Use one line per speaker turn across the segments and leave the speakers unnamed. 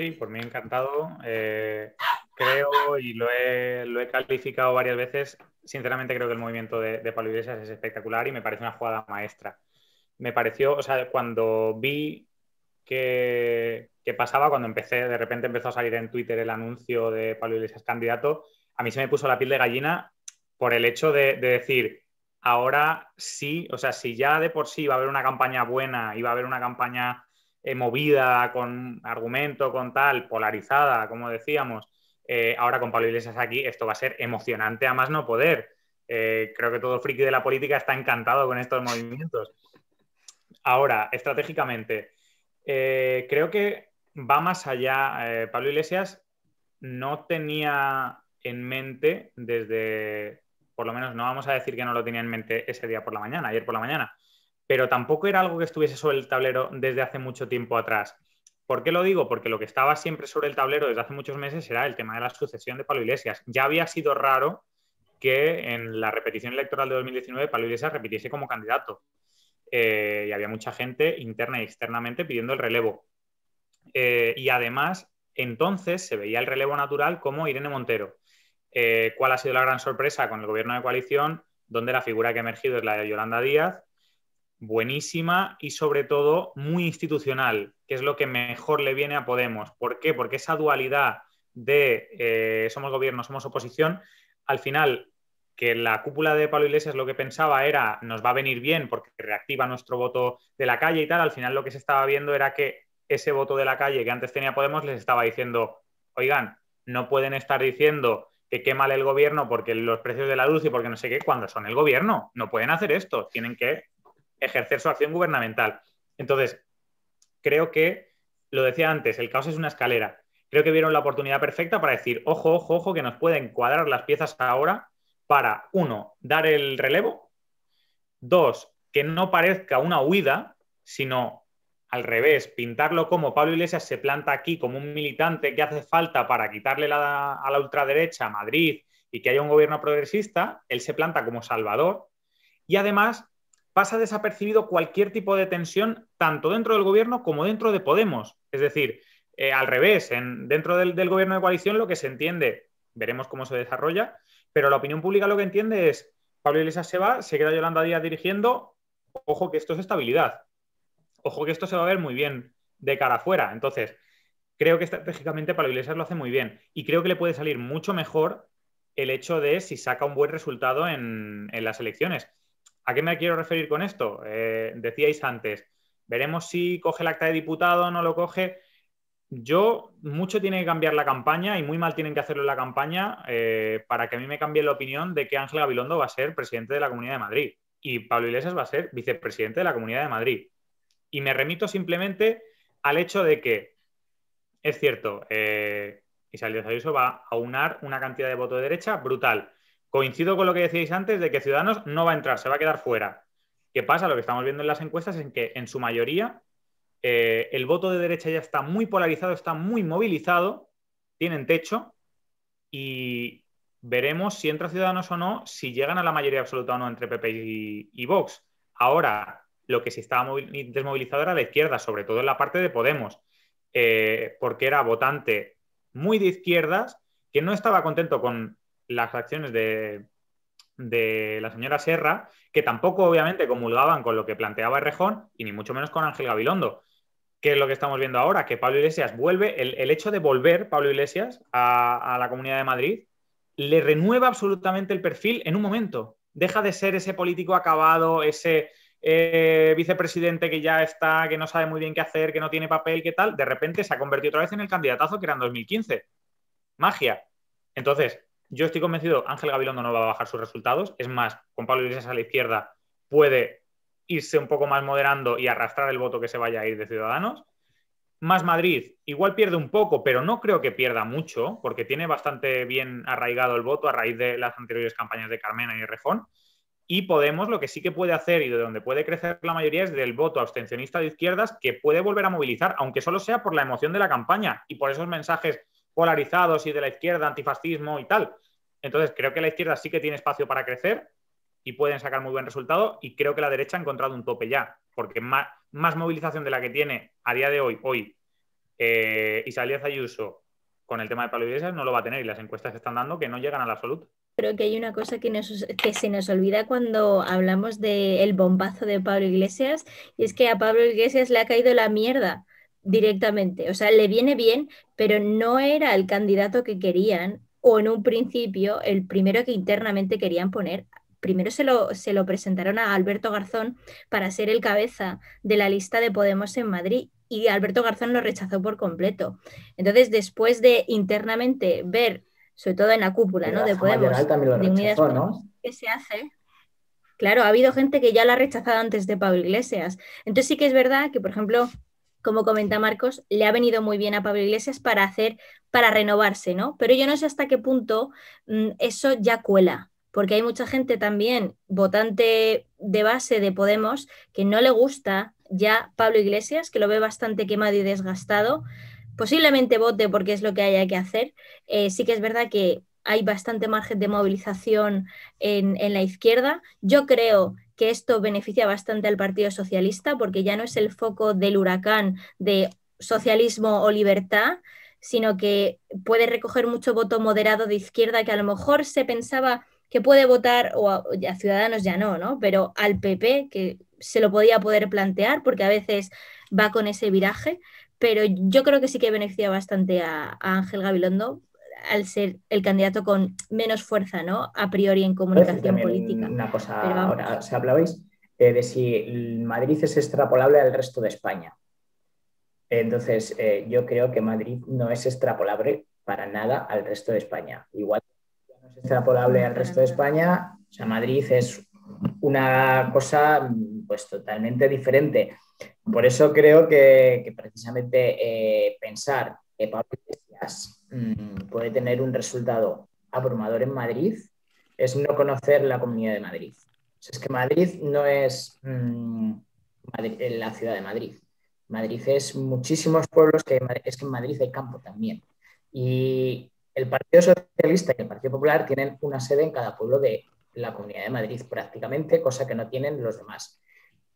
Sí, por mí encantado. Eh, creo y lo he, calificado varias veces. Sinceramente creo que el movimiento de, de Iglesias es espectacular y me parece una jugada maestra. Me pareció, o sea, cuando vi que, pasaba, cuando empecé, de repente empezó a salir en Twitter el anuncio de Pablo Iglesias candidato, a mí se me puso la piel de gallina por el hecho de, decir, ahora sí, o sea, si ya de por sí va a haber una campaña buena y va a haber una campaña eh, movida, con argumento, con tal, polarizada, como decíamos. Eh, ahora con Pablo Iglesias aquí, esto va a ser emocionante a más no poder. Eh, creo que todo friki de la política está encantado con estos movimientos. Ahora, estratégicamente, creo que va más allá. Pablo Iglesias no tenía en mente desde, por lo menos no vamos a decir que no lo tenía en mente ese día por la mañana, ayer por la mañana, pero tampoco era algo que estuviese sobre el tablero desde hace mucho tiempo atrás. ¿Por qué lo digo? Porque lo que estaba siempre sobre el tablero desde hace muchos meses era el tema de la sucesión de Pablo Iglesias. Ya había sido raro que en la repetición electoral de 2019 Pablo Iglesias repitiese como candidato. Eh, y había mucha gente interna y externamente pidiendo el relevo. Eh, y además, entonces se veía el relevo natural como Irene Montero. Eh, ¿Cuál ha sido la gran sorpresa con el gobierno de coalición? Donde la figura que ha emergido es la de Yolanda Díaz, buenísima y sobre todo muy institucional, que es lo que mejor le viene a Podemos. ¿Por qué? Porque esa dualidad de eh, somos gobierno, somos oposición, al final que la cúpula de Pablo Iglesias lo que pensaba era nos va a venir bien porque reactiva nuestro voto de la calle y tal, al final lo que se estaba viendo era que ese voto de la calle que antes tenía Podemos les estaba diciendo, oigan, no pueden estar diciendo que qué mal el gobierno porque los precios de la luz y porque no sé qué, cuando son el gobierno, no pueden hacer esto, tienen que ejercer su acción gubernamental. Entonces, creo que, lo decía antes, el caos es una escalera. Creo que vieron la oportunidad perfecta para decir, ojo, ojo, ojo, que nos pueden cuadrar las piezas ahora para, uno, dar el relevo, dos, que no parezca una huida, sino al revés, pintarlo como Pablo Iglesias se planta aquí como un militante que hace falta para quitarle a la ultraderecha a Madrid y que haya un gobierno progresista, él se planta como salvador y además pasa desapercibido cualquier tipo de tensión, tanto dentro del gobierno como dentro de Podemos. Es decir, eh, al revés, en, dentro del, gobierno de coalición lo que se entiende, veremos cómo se desarrolla, pero la opinión pública lo que entiende es, Pablo Iglesias se va, se queda Yolanda Díaz dirigiendo, ojo que esto es estabilidad, ojo que esto se va a ver muy bien de cara afuera. Entonces, creo que estratégicamente Pablo Iglesias lo hace muy bien y creo que le puede salir mucho mejor el hecho de si saca un buen resultado en las elecciones ¿A qué me quiero referir con esto? Eh, decíais antes, veremos si coge el acta de diputado, o no lo coge. Yo, mucho tiene que cambiar la campaña y muy mal tienen que hacerlo en la campaña eh, para que a mí me cambie la opinión de que Ángel Gabilondo va a ser presidente de la Comunidad de Madrid y Pablo Iglesias va a ser vicepresidente de la Comunidad de Madrid. Y me remito simplemente al hecho de que, es cierto, eh, Isabel Díaz Ayuso va a aunar una cantidad de voto de derecha brutal. Coincido con lo que decíais antes de que Ciudadanos no va a entrar, se va a quedar fuera. ¿Qué pasa? Lo que estamos viendo en las encuestas es que en su mayoría eh, el voto de derecha ya está muy polarizado, está muy movilizado, tienen techo y veremos si entra Ciudadanos o no, si llegan a la mayoría absoluta o no entre PP y, Vox. Ahora, lo que sí estaba desmovilizado era la izquierda, sobre todo en la parte de Podemos, eh, porque era votante muy de izquierdas que no estaba contento con las acciones de, la señora Serra, que tampoco obviamente comulgaban con lo que planteaba Rejón y ni mucho menos con Ángel Gabilondo. que es lo que estamos viendo ahora? Que Pablo Iglesias vuelve, el, hecho de volver Pablo Iglesias a, la Comunidad de Madrid le renueva absolutamente el perfil en un momento. Deja de ser ese político acabado, ese eh, vicepresidente que ya está, que no sabe muy bien qué hacer, que no tiene papel, qué tal. De repente se ha convertido otra vez en el candidatazo que era en 2015. Magia. Entonces, yo estoy convencido, Ángel Gabilondo no va a bajar sus resultados. Es más, con Pablo Iglesias a la izquierda puede irse un poco más moderando y arrastrar el voto que se vaya a ir de Ciudadanos. Más Madrid, igual pierde un poco, pero no creo que pierda mucho, porque tiene bastante bien arraigado el voto a raíz de las anteriores campañas de Carmena y Rejón. Y Podemos lo que sí que puede hacer y de donde puede crecer la mayoría es del voto abstencionista de izquierdas que puede volver a movilizar, aunque solo sea por la emoción de la campaña y por esos mensajes polarizados y de la izquierda, antifascismo y tal. Entonces, creo que la izquierda sí que tiene espacio para crecer y pueden sacar muy buen resultado y creo que la derecha ha encontrado un tope ya, porque más, movilización de la que tiene a día de hoy, hoy, eh, Isabel Ayuso con el tema de Pablo Iglesias no lo va a tener y las encuestas están dando que no llegan al absoluto.
Creo que hay una cosa que, que se nos olvida cuando hablamos del bombazo de Pablo Iglesias y es que a Pablo Iglesias le ha caído la mierda directamente. O sea, le viene bien, pero no era el candidato que querían o en un principio el primero que internamente querían poner. Primero se lo, se lo presentaron a Alberto Garzón para ser el cabeza de la lista de Podemos en Madrid y Alberto Garzón lo rechazó por completo. Entonces, después de internamente ver, sobre todo en la cúpula ¿no? de Podemos, ¿qué se hace? Claro, ha habido gente que ya la ha rechazado antes de Pablo Iglesias. Entonces sí que es verdad que, por ejemplo, como comenta Marcos, le ha venido muy bien a Pablo Iglesias para hacer, para renovarse, ¿no? Pero yo no sé hasta qué punto mm, eso ya cuela, porque hay mucha gente también, votante de base de Podemos, que no le gusta ya Pablo Iglesias, que lo ve bastante quemado y desgastado. Posiblemente vote porque es lo que haya que hacer. Eh, sí que es verdad que hay bastante margen de movilización en, en la izquierda. Yo creo que esto beneficia bastante al Partido Socialista porque ya no es el foco del huracán de socialismo o libertad, sino que puede recoger mucho voto moderado de izquierda que a lo mejor se pensaba que puede votar, o a, Ciudadanos ya no, ¿no? Pero al PP, que se lo podía poder plantear, porque a veces va con ese viraje, pero yo creo que sí que beneficia bastante a, a Ángel Gabilondo al ser el candidato con menos fuerza, ¿no? A priori en comunicación política. Una cosa, ahora,
se eh, de si Madrid es extrapolable al resto de España. Entonces, eh, yo creo que Madrid no es extrapolable para nada al resto de España. Igual no es extrapolable al resto de España, o sea, Madrid es una cosa pues totalmente diferente. Por eso creo que, precisamente eh, pensar que Pablo Mm, puede tener un resultado abrumador en Madrid es no conocer la comunidad de Madrid. es que Madrid no es mm, eh, la ciudad de Madrid. Madrid es muchísimos pueblos que es que en Madrid hay campo también. Y el Partido Socialista y el Partido Popular tienen una sede en cada pueblo de la Comunidad de Madrid prácticamente, cosa que no tienen los demás.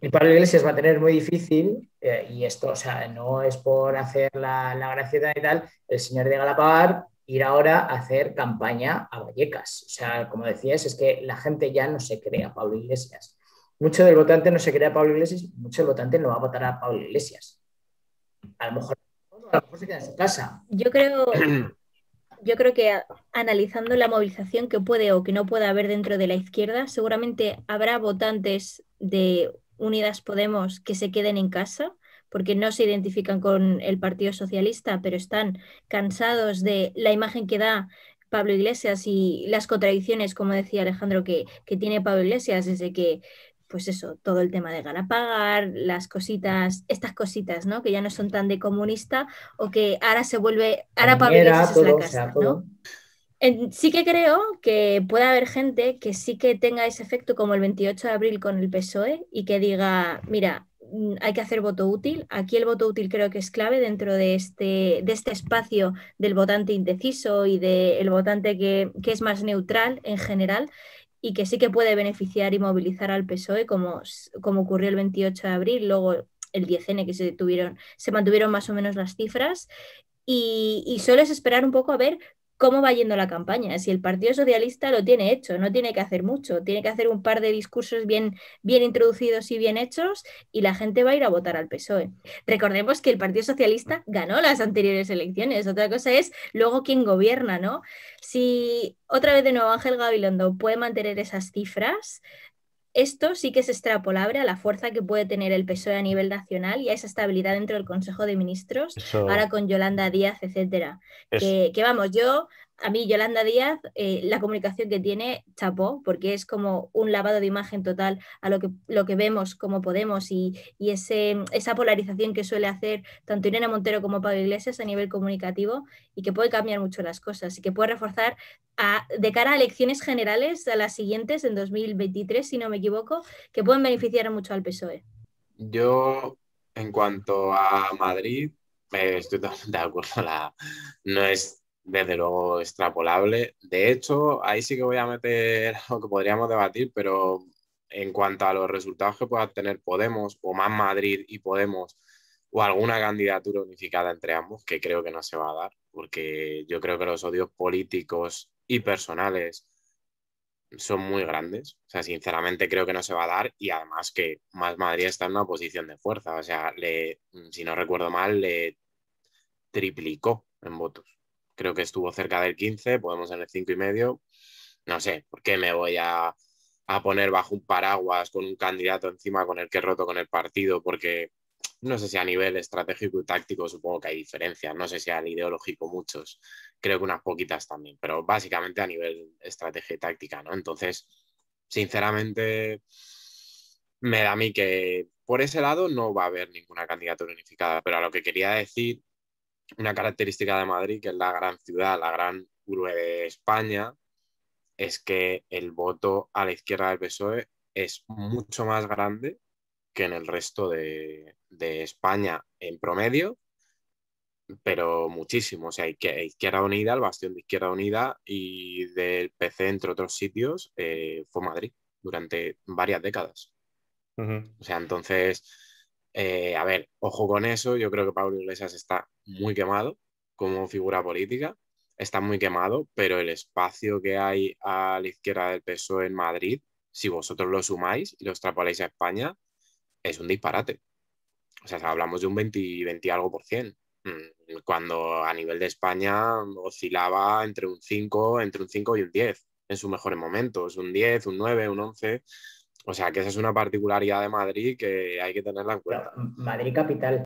Y Pablo Iglesias va a tener muy difícil, eh, y esto, o sea, no es por hacer la, la y tal, el señor de Galapagar ir ahora a hacer campaña a Vallecas. O sea, como decías, es que la gente ya no se cree a Pablo Iglesias. Mucho del votante no se cree a Pablo Iglesias, mucho del votante no va a votar a Pablo Iglesias. A lo mejor, se queda en su casa.
Yo creo, yo creo que analizando la movilización que puede o que no puede haber dentro de la izquierda, seguramente habrá votantes de Unidas Podemos que se queden en casa porque no se identifican con el Partido Socialista, pero están cansados de la imagen que da Pablo Iglesias y las contradicciones, como decía Alejandro, que, que tiene Pablo Iglesias desde que, pues eso, todo el tema de pagar las cositas, estas cositas, ¿no? Que ya no son tan de comunista o que ahora se vuelve, ahora Pablo Iglesias es la casa, ¿no? sí que creo que puede haber gente que sí que tenga ese efecto como el 28 de abril con el PSOE y que diga, mira, mm, hay que hacer voto útil. Aquí el voto útil creo que es clave dentro de este, de este espacio del votante indeciso y del votante que, es más neutral en general y que sí que puede beneficiar y movilizar al PSOE como, como ocurrió el 28 de abril, luego el 10N que se tuvieron, se mantuvieron más o menos las cifras y, solo es esperar un poco a ver cómo va yendo la campaña. Si el Partido Socialista lo tiene hecho, no tiene que hacer mucho, tiene que hacer un par de discursos bien, bien introducidos y bien hechos y la gente va a ir a votar al PSOE. Recordemos que el Partido Socialista ganó las anteriores elecciones. Otra cosa es luego quién gobierna, ¿no? Si otra vez de nuevo Ángel Gabilondo puede mantener esas cifras, esto sí que es extrapolable a la fuerza que puede tener el PSOE a nivel nacional y a esa estabilidad dentro del Consejo de Ministros, ahora con Yolanda Díaz, etcétera. que, vamos, yo a mí Yolanda Díaz, eh, la comunicación que tiene, chapó, porque es como un lavado de imagen total a lo que, lo que vemos, como podemos y, ese, esa polarización que suele hacer tanto Irene Montero como Pablo Iglesias a nivel comunicativo y que puede cambiar mucho las cosas y que puede reforzar de cara a elecciones generales, a las siguientes en 2023, si no me equivoco, que pueden beneficiar mucho al PSOE.
Yo, en cuanto a Madrid, estoy totalmente de acuerdo. no es desde luego extrapolable. De hecho, ahí sí que voy a meter lo que podríamos debatir, pero en cuanto a los resultados que pueda tener Podemos o más Madrid y Podemos o alguna candidatura unificada entre ambos, que creo que no se va a dar, porque yo creo que los odios políticos y personales son muy grandes. O sea, sinceramente creo que no se va a dar y además que más Madrid está en una posición de fuerza. O sea, le, si no recuerdo mal, le triplicó en votos creo que estuvo cerca del 15, podemos en el 5 y medio. No sé, ¿por qué me voy a, poner bajo un paraguas con un candidato encima con el que he roto con el partido? Porque no sé si a nivel estratégico y táctico supongo que hay diferencias, no sé si al ideológico muchos, creo que unas poquitas también, pero básicamente a nivel estrategia y táctica, ¿no? Entonces, sinceramente, me da a mí que por ese lado no va a haber ninguna candidatura unificada, pero a lo que quería decir una característica de Madrid, que es la gran ciudad, la gran urbe de España, es que el voto a la izquierda del PSOE es mucho más grande que en el resto de, España en promedio, pero muchísimo. O sea, Izquierda Unida, el bastión de Izquierda Unida y del PC, entre otros sitios, eh, fue Madrid durante varias décadas. O sea, entonces eh, a ver, ojo con eso, yo creo que Pablo Iglesias está muy quemado como figura política, está muy quemado, pero el espacio que hay a la izquierda del peso e en Madrid, si vosotros lo sumáis y lo extrapoláis a España, es un disparate. O sea, hablamos de un 20, 20 algo por cien, mm, cuando a nivel de España oscilaba entre un 5, entre un 5 y un 10 en sus mejores momentos, un 10, un 9, un 11. O sea, que esa es una particularidad de Madrid que hay que tenerla en cuenta.
Madrid capital.